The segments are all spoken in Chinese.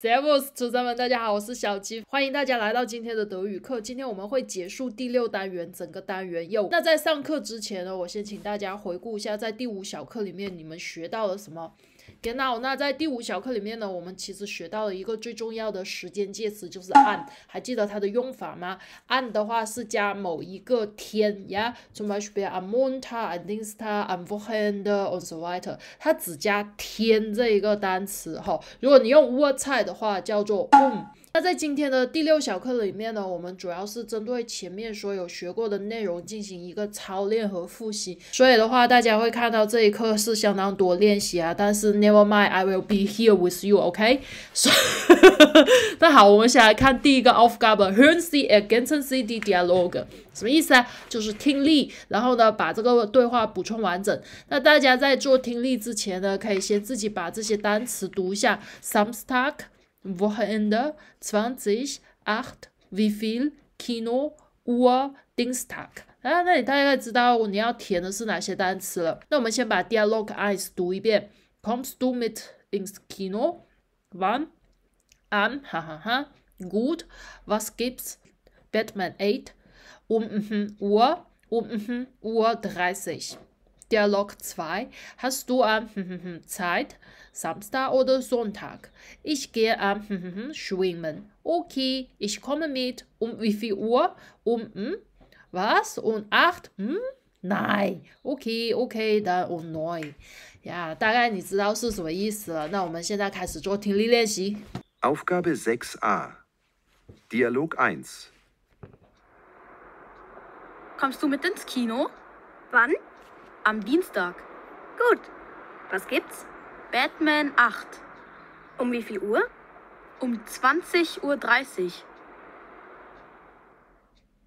Selves，主学们，大家好，我是小鸡，欢迎大家来到今天的德语课。今天我们会结束第六单元，整个单元有。那在上课之前呢，我先请大家回顾一下，在第五小课里面你们学到了什么。Good. 那在第五小课里面呢，我们其实学到了一个最重要的时间介词，就是 on。还记得它的用法吗？on 的话是加某一个天，Yeah. So much about on Monday, on Tuesday, on Wednesday, on so on. 它只加天这一个单词哈。如果你用 work day 的话，叫做 on。那在今天的第六小课里面呢，我们主要是针对前面所有学过的内容进行一个操练和复习。所以的话，大家会看到这一课是相当多练习啊。但是 Never mind, I will be here with you, OK？那好，我们先来看第一个 Of g a b a e h i n a n see against see the d i a l o g e 什么意思啊？就是听力，然后呢，把这个对话补充完整。那大家在做听力之前呢，可以先自己把这些单词读一下，some stuck。Wochenende 20, 8, wie viel, Kino, Uhr, Dienstag. 啊，那你大概知道你要填的是哪些单词了。那我们先把 Dialog 1读一遍。Kommst du mit ins Kino? Wann? An? Hahaha. Gut. Was gibt's? Batman 8. Um mhm, Uhr. Um mhm, Uhr 30. Dialog 2. Hast du an mhm, Zeit? Samstag oder Sonntag. Ich gehe äh, am schwimmen. Okay, ich komme mit. Um wie viel Uhr? Um hm? was? Um acht? Hm? Nein. Okay, okay, dann um neun. Ja, da Aufgabe 6 6a. Dialog 1. Kommst du mit ins Kino? Wann? Am Dienstag. Gut. Was gibt's? Batman 8. Um wie viel Uhr? Um 20.30 Uhr.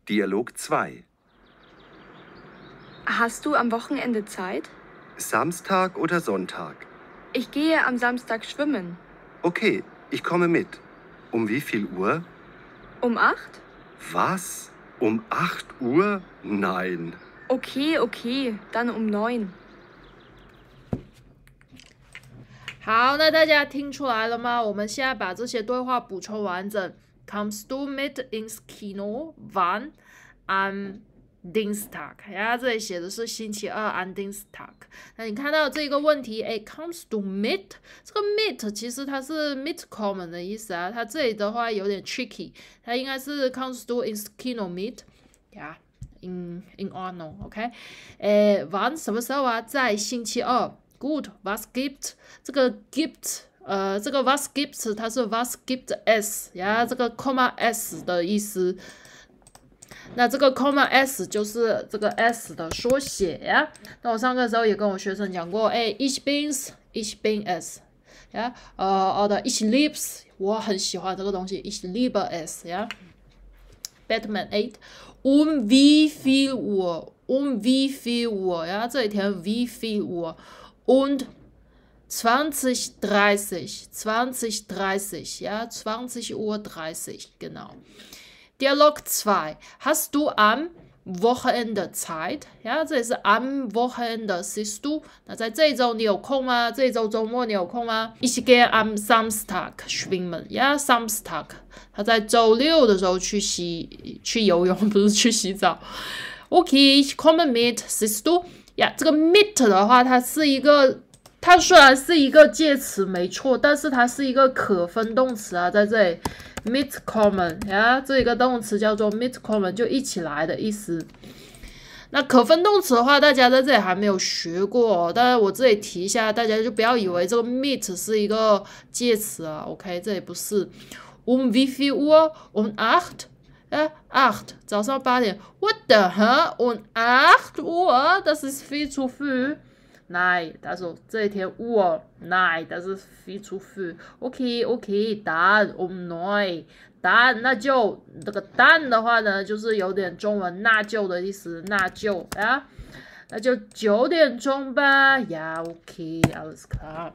Dialog 2. Hast du am Wochenende Zeit? Samstag oder Sonntag? Ich gehe am Samstag schwimmen. Okay, ich komme mit. Um wie viel Uhr? Um 8? Was? Um 8 Uhr? Nein. Okay, okay, dann um 9. 好，那大家听出来了吗？我们现在把这些对话补充完整。Comes to meet in Skino, van i m Dienstag。呀，这里写的是星期二 i m Dienstag。那你看到这个问题？哎，comes to meet 这个 meet 其实它是 meet common 的意思啊。它这里的话有点 tricky，它应该是 comes to in Skino meet。呀，in in o r n o o k 哎，完什么时候啊？在星期二。Good was g i f t 这个 gift，呃，这个 was g i f t 它是 was g i f t e s 呀。这个 comma s 的意思。那这个 comma s 就是这个 s 的缩写呀。那我上课的时候也跟我学生讲过，哎，each beans each bean s 呀，呃 l t 的 each lips，我很喜欢这个东西，each liberal s 呀。Batman eight. Um, we v e e l w r Um, we v e e l r 呀，这里填 we f e l r und 2030, 2030, ja, 20 Uhr 30, genau. Dialog 2. Hast du am Wochenende Zeit? Ja, das ist am Wochenende. Siehst du? das heißt, Ich gehe am Samstag schwimmen. Ja, Samstag. Okay, ich komme mit. Siehst du? 呀，这个 meet 的话，它是一个，它虽然是一个介词，没错，但是它是一个可分动词啊，在这里 meet common 呀，这一个动词叫做 meet common，就一起来的意思。那可分动词的话，大家在这里还没有学过，哦，但是我这里提一下，大家就不要以为这个 meet 是一个介词啊，OK，这也不是。我们 V V 我我们 act。呃，八点早上八点，what the hell？嗯，八点哦，那这是飞出飞？no，但是这一天哦，no，但是飞 e 飞？ok，ok，答案哦 no，答案那就这个“但”的话呢，就是有点中文“那就”的意思，那就啊，那就九点钟吧，呀 o k I w a s go。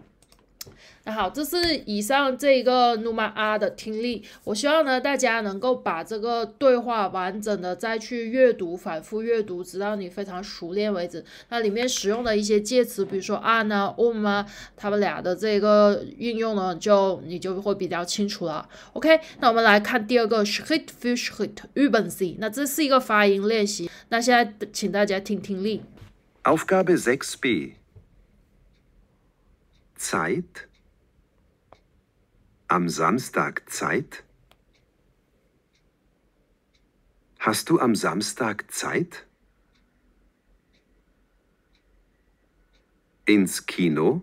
那好，这是以上这一个努马阿的听力。我希望呢，大家能够把这个对话完整的再去阅读，反复阅读，直到你非常熟练为止。那里面使用的一些介词，比如说 an 啊、o m 啊，他们俩的这个运用呢，就你就会比较清楚了。OK，那我们来看第二个 s h i t fish hit 日 b n c，那这是一个发音练习。那现在请大家听听力。Aufgabe s b。Zeit? Am Samstag Zeit? Hast du am Samstag Zeit? Ins Kino?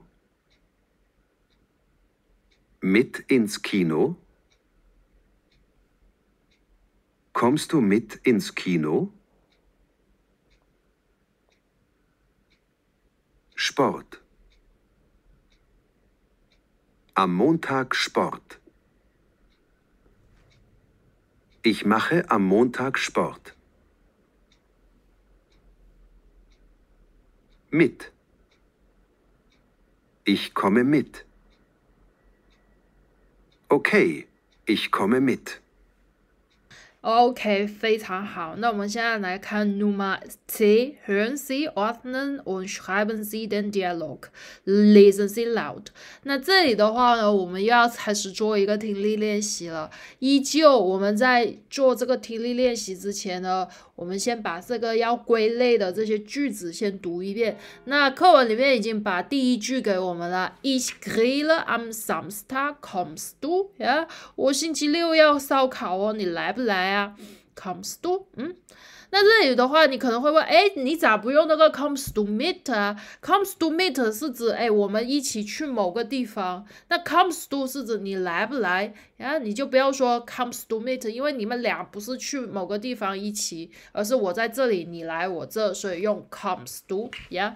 Mit ins Kino? Kommst du mit ins Kino? Sport. Am Montag Sport. Ich mache am Montag Sport. Mit. Ich komme mit. Okay, ich komme mit. O.K. 非常好，那我们现在来看 nummer zwei hören Sie ordnen und schreiben Sie den Dialog lesen Sie laut。那这里的话呢，我们又要开始做一个听力练习了。依旧，我们在做这个听力练习之前呢。我们先把这个要归类的这些句子先读一遍。那课文里面已经把第一句给我们了：“Is clear? I'm s a m star k o m e s to yeah。”我星期六要烧烤哦，你来不来啊 k o m e s t du？嗯。那这里的话，你可能会问，哎，你咋不用那个 comes to meet 啊？comes to meet 是指，哎，我们一起去某个地方。那 comes to 是指你来不来？然后你就不要说 comes to meet，因为你们俩不是去某个地方一起，而是我在这里，你来我这，所以用 comes to，yeah。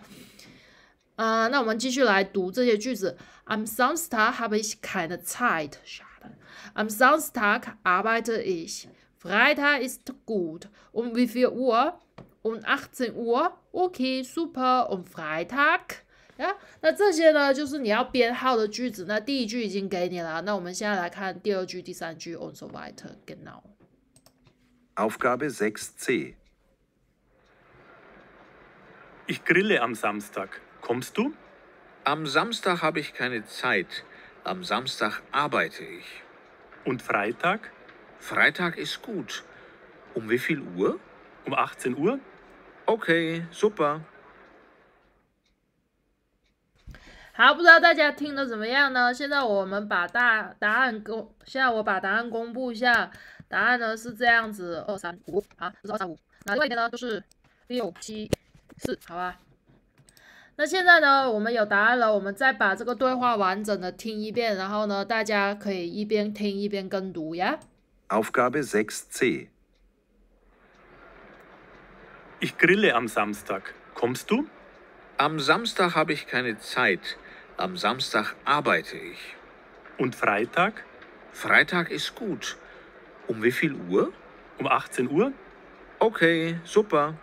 嗯，那我们继续来读这些句子。i m s o n s t a g habe ich keine Zeit，啥的。Am s o n s t a g arbeite ich。Freitag ist gut. Um wie viel Uhr? Um 18 Uhr. Okay, super. Um Freitag. 啊，那这些呢，就是你要编号的句子。那第一句已经给你了，那我们现在来看第二句、第三句 und so weiter. Genau. Aufgabe 6c. Ich grille am Samstag. Kommst du? Am Samstag habe ich keine Zeit. Am Samstag arbeite ich. Und Freitag? Freitag ist gut. Um wie viel Uhr? Um 18 Uhr. Okay, super. 好，不知道大家听的怎么样呢？现在我们把大答案公，现在我把答案公布一下。答案呢是这样子，二三五好，这是二三五。那另外一的呢就是六七四，好吧？那现在呢我们有答案了，我们再把这个对话完整的听一遍，然后呢大家可以一边听一边跟读呀。Aufgabe 6c. Ich grille am Samstag. Kommst du? Am Samstag habe ich keine Zeit. Am Samstag arbeite ich. Und Freitag? Freitag ist gut. Um wie viel Uhr? Um 18 Uhr. Okay, super.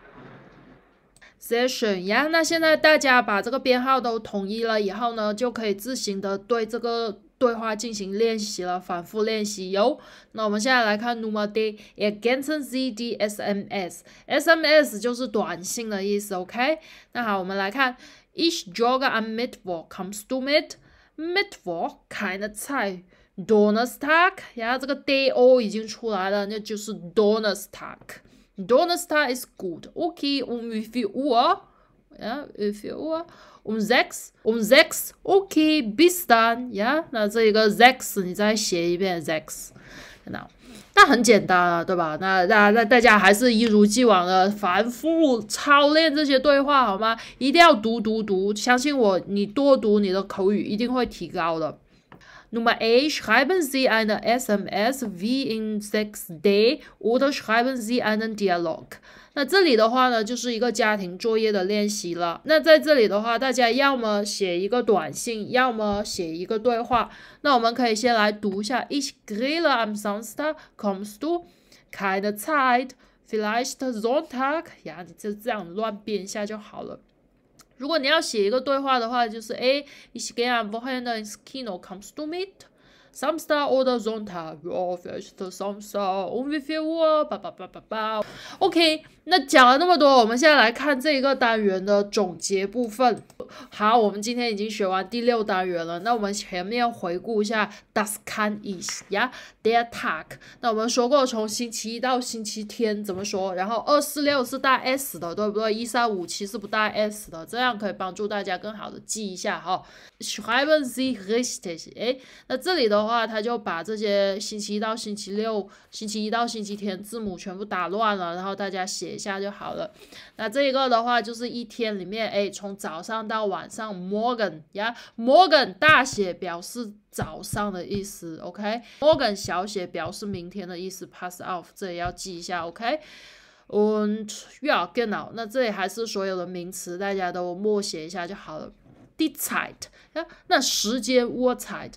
sehr schön 呀、yeah,，那现在大家把这个编号都统一了以后呢，就可以自行的对这个对话进行练习了，反复练习哟。那我们现在来看 number day，也简称 Z D S M S，S M S 就是短信的意思，OK？那好，我们来看 e a c h joge am m e e t f o r comes to m e e t m e e t f o c h 开的菜，Donnerstag，后这个 day o 已经出来了，那就是 Donnerstag。Donnerstag is good，OK？i 我们复习 wo，e 呀，复习 wo。我们 Zachs，我们 Zachs，okay，bis dann，呀，那这一个 Zachs，你再写一遍 Zachs，看到，那很简单啊，对吧？那那那大家还是一如既往的反复操练这些对话，好吗？一定要读读读，相信我，你多读，你的口语一定会提高的。Nochmal, schreiben Sie eine SMS wie in sechs Tagen oder schreiben Sie einen Dialog. 那这里的话呢，就是一个家庭作业的练习了。那在这里的话，大家要么写一个短信，要么写一个对话。那我们可以先来读一下：“Ich g i l e am s o n s t a g kommst du keine Zeit? Vielleicht Sonntag？” 呀，你就这样乱编一下就好了。如果你要写一个对话的话，就是：“ A i c h gehe am Wochenende ins Kino, kommst du mit？” Some s t a r order z o n t a e your f i c e to some s t a r on We feel war. 哒哒哒哒哒。OK，那讲了那么多，我们现在来看这一个单元的总结部分。好，我们今天已经学完第六单元了。那我们前面回顾一下，Does can is 呀，There talk。那我们说过，从星期一到星期天怎么说？然后二四六是带 S 的，对不对？一三五七是不带 S 的。这样可以帮助大家更好的记一下哈。Schreiben the r i s t e s t 哎，那这里的。的话，他就把这些星期一到星期六、星期一到星期天字母全部打乱了，然后大家写一下就好了。那这个的话，就是一天里面，哎，从早上到晚上，Morgan 呀，Morgan 大写表示早上的意思，OK？Morgan 小写表示明天的意思，Pass off 这也要记一下，OK？And 月考电那这里还是所有的名词，大家都默写一下就好了。d e t i d e 那时间 what time？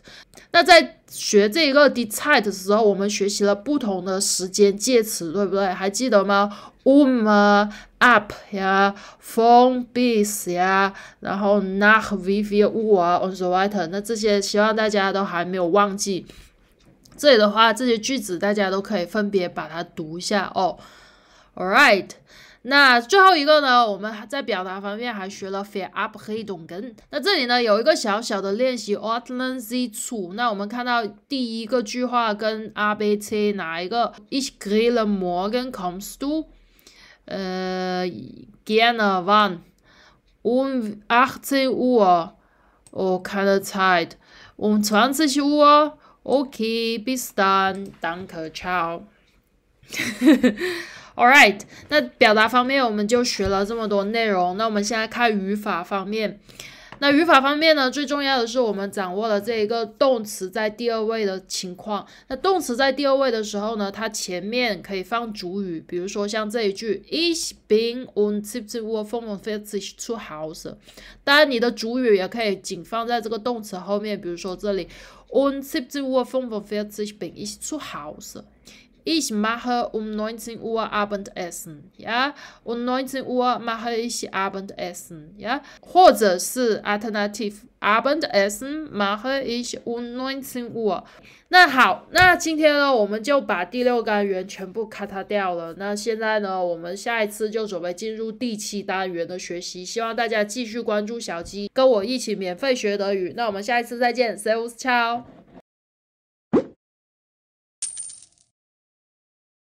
那在学这个 d e t i d 的时候，我们学习了不同的时间介词，对不对？还记得吗 w h up 呀 p h o e b e e s 呀，然后 a c t w i b e f o r w h i l e o n the i a y 等，那这些希望大家都还没有忘记。这里的话，这些句子大家都可以分别把它读一下哦。All right. 那最后一个呢？我们在表达方面还学了 fill up 黑洞根。那这里呢有一个小小的练习，alternativ。那我们看到第一个句话跟阿贝车哪一个？Ich gehe mit Morgan comes to. 呃，genau wann um 18 Uhr? Oh keine Zeit. Um 20 Uhr? Okay, bis dann. Danke, ciao. All right，那表达方面我们就学了这么多内容。那我们现在看语法方面。那语法方面呢，最重要的是我们掌握了这一个动词在第二位的情况。那动词在第二位的时候呢，它前面可以放主语，比如说像这一句 Ich bin um siebzehn Uhr fünfundvierzig zu Hause。当然，你的主语也可以仅放在这个动词后面，比如说这里 Um siebzehn Uhr fünfundvierzig bin ich zu Hause。Ich mache um neunzehn Uhr Abendessen, ja. Und neunzehn Uhr mache ich Abendessen, ja. 或者是 alternative Abendessen mache ich um neunzehn Uhr. 那好，那今天呢，我们就把第六单元全部咔嚓掉了。那现在呢，我们下一次就准备进入第七单元的学习。希望大家继续关注小鸡，跟我一起免费学德语。那我们下一次再见，See you soon.